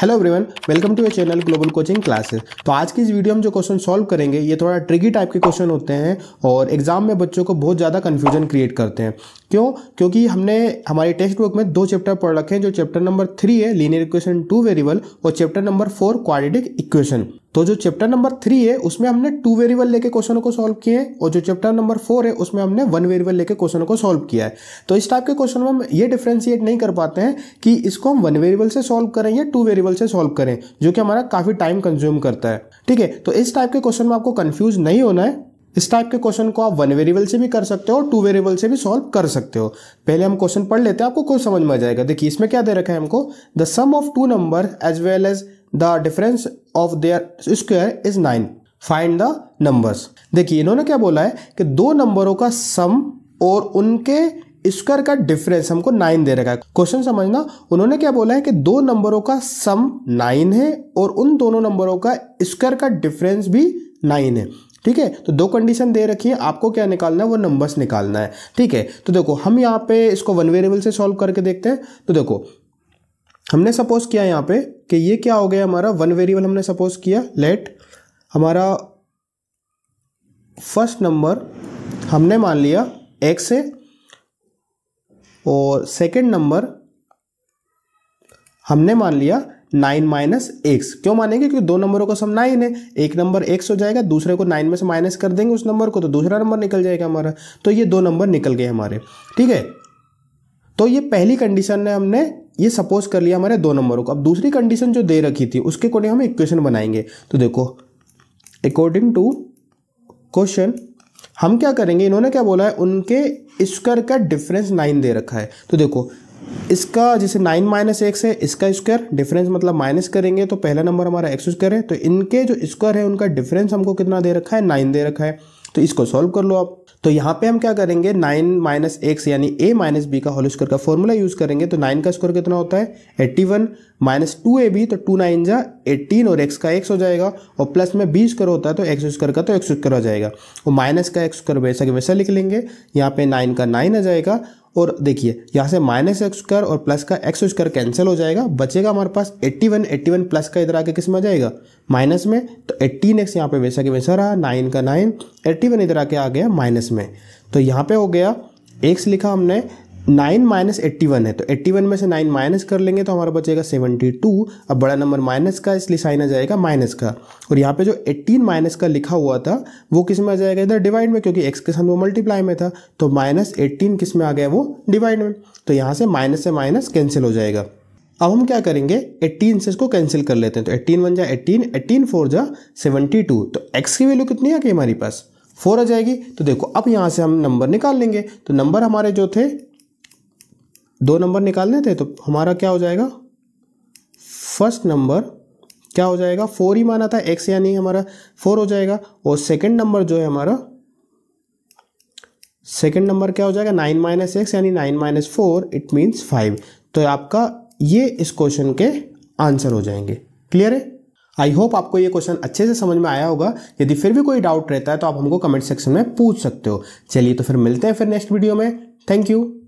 hello everyone welcome to your channel Global Coaching Classes तो आज की इस वीडियो में जो क्वेश्चन सॉल्व करेंगे ये थोड़ा ट्रिकी टाइप के क्वेश्चन होते हैं और एग्जाम में बच्चों को बहुत ज़्यादा कन्फ्यूजन क्रिएट करते हैं क्यों क्योंकि हमने हमारी टेक्स्ट बुक में दो चैप्टर पढ़ रखे हैं जो चैप्टर नंबर थ्री है लीनियर इक्वेशन टू वेरिएबल और chapter number four quadratic equation तो जो चैप्टर नंबर थ्री है उसमें हमने टू वेरिएबल लेके क्वेश्चनों को सॉल्व किए हैं और जो चैप्टर नंबर फोर है उसमें हमने वन वेरिएबल लेके क्वेश्चनों को सॉल्व किया है तो इस टाइप के क्वेश्चन में हम ये डिफ्रेंशिएट नहीं कर पाते हैं कि इसको हम वन वेरिएबल से सॉल्व करें या टू वेरिएबल से सॉल्व करें जो कि हमारा काफ़ी टाइम कंज्यूम करता है ठीक है तो इस टाइप के क्वेश्चन में आपको कन्फ्यूज नहीं होना है इस टाइप के क्वेश्चन को आप वन वेरिएबल से भी कर सकते हो और टू वेरिएबल से भी सॉल्व कर सकते हो पहले हम क्वेश्चन पढ़ लेते हैं आपको कुछ समझ में आ जाएगा देखिए इसमें क्या दे रखा है हमको the sum of two number as well as the difference of their square is nine find the numbers देखिए इन्होंने क्या बोला है कि दो नंबरों का सम और उनके स्क्वायर का डिफरेंस हमको नाइन दे रखा है क्वेश्चन समझना उन्होंने क्या बोला है कि दो नंबरों का सम नाइन है और उन दोनों नंबरों का स्क्वायर का डिफरेंस भी नाइन है ठीक है तो दो कंडीशन दे रखी है आपको क्या निकालना है वो नंबर्स निकालना है ठीक है तो देखो हम यहाँ पे इसको वन वेरिएबल से सॉल्व करके देखते हैं तो देखो हमने सपोज किया यहाँ पे कि ये क्या हो गया हमारा वन वेरिएबल हमने सपोज किया लेट हमारा फर्स्ट नंबर हमने मान लिया एक्स है और सेकेंड नंबर हमने मान लिया नाइन माइनस एक्स क्यों मानेंगे क्योंकि दो नंबरों का सम नाइन है एक नंबर एक्स हो जाएगा दूसरे को नाइन में से माइनस कर देंगे उस नंबर को तो दूसरा नंबर निकल जाएगा हमारा तो ये दो नंबर निकल गए हमारे ठीक है तो ये पहली कंडीशन है हमने ये सपोज कर लिया हमारे दो नंबरों को अब दूसरी कंडीशन जो दे रखी थी उसके अकॉर्डिंग हम इक्वेशन बनाएंगे तो देखो अकॉर्डिंग टू क्वेश्चन हम क्या करेंगे इन्होंने क्या बोला है उनके स्क्वायर का डिफरेंस नाइन दे रखा है तो देखो इसका जैसे नाइन माइनस एक्स है इसका स्क्वायर डिफरेंस मतलब माइनस करेंगे तो पहला नंबर हमारा एक्स स्क्वायर है तो इनके जो स्क्वायर है उनका डिफरेंस हमको कितना दे रखा है नाइन दे रखा है तो इसको सॉल्व कर लो आप तो यहाँ पे हम क्या करेंगे नाइन माइनस एक्स यानी ए माइनस बी का होल स्क्वायर का फॉर्मूला यूज़ करेंगे तो नाइन का स्क्वायर कितना होता है eighty one minus two a b तो टू नाइन जा एट्टीन और एक्स का एक्स हो जाएगा और प्लस में बी स्क्वायर होता है तो एक्स स्क्वायर का तो एक्स स्क्वायर हो जाएगा और माइनस का एक्स स्क्वायर वैसा के वैसा लिख लेंगे यहाँ पे नाइन का नाइन आ जाएगा और देखिए यहाँ से माइनस एक्स स्क्वायर और प्लस का एक्स स्क्वायर कैंसिल हो जाएगा बचेगा हमारे पास 81 81 प्लस का इधर आके किस में आ जाएगा माइनस में तो 18x एक्स यहाँ पे वैसा कि वैसा रहा नाइन का नाइन 81 इधर आके आ गया माइनस में तो यहाँ पे हो गया एक्स लिखा हमने नाइन माइनस एट्टी वन है तो एट्टी वन में से नाइन माइनस कर लेंगे तो हमारा बचेगा सेवेंटी टू अब बड़ा नंबर माइनस का इसलिए साइन आ जाएगा माइनस का और यहाँ पे जो एट्टीन माइनस का लिखा हुआ था वो किस में आ जाएगा इधर डिवाइड में क्योंकि एक्स के साथ वो मल्टीप्लाई में था तो माइनस एट्टीन किस में आ गया वो डिवाइड में तो यहाँ से माइनस से माइनस कैंसिल हो जाएगा अब हम क्या करेंगे 18 से इसको कैंसिल कर लेते हैं तो 18 वन जा 18, 18 फोर जा 72 तो x की वैल्यू कितनी आ गई हमारे पास 4 आ जाएगी तो देखो अब यहाँ से हम नंबर निकाल लेंगे तो नंबर हमारे जो थे दो नंबर निकालने थे तो हमारा क्या हो जाएगा फर्स्ट नंबर क्या हो जाएगा फोर ही माना था एक्स यानी हमारा फोर हो जाएगा और सेकंड नंबर जो है हमारा सेकंड नंबर क्या हो जाएगा नाइन माइनस एक्स यानी nine minus four it means five तो आपका ये इस क्वेश्चन के आंसर हो जाएंगे क्लियर है आई होप आपको ये क्वेश्चन अच्छे से समझ में आया होगा यदि फिर भी कोई डाउट रहता है तो आप हमको कमेंट सेक्शन में पूछ सकते हो चलिए तो फिर मिलते हैं फिर नेक्स्ट वीडियो में थैंक यू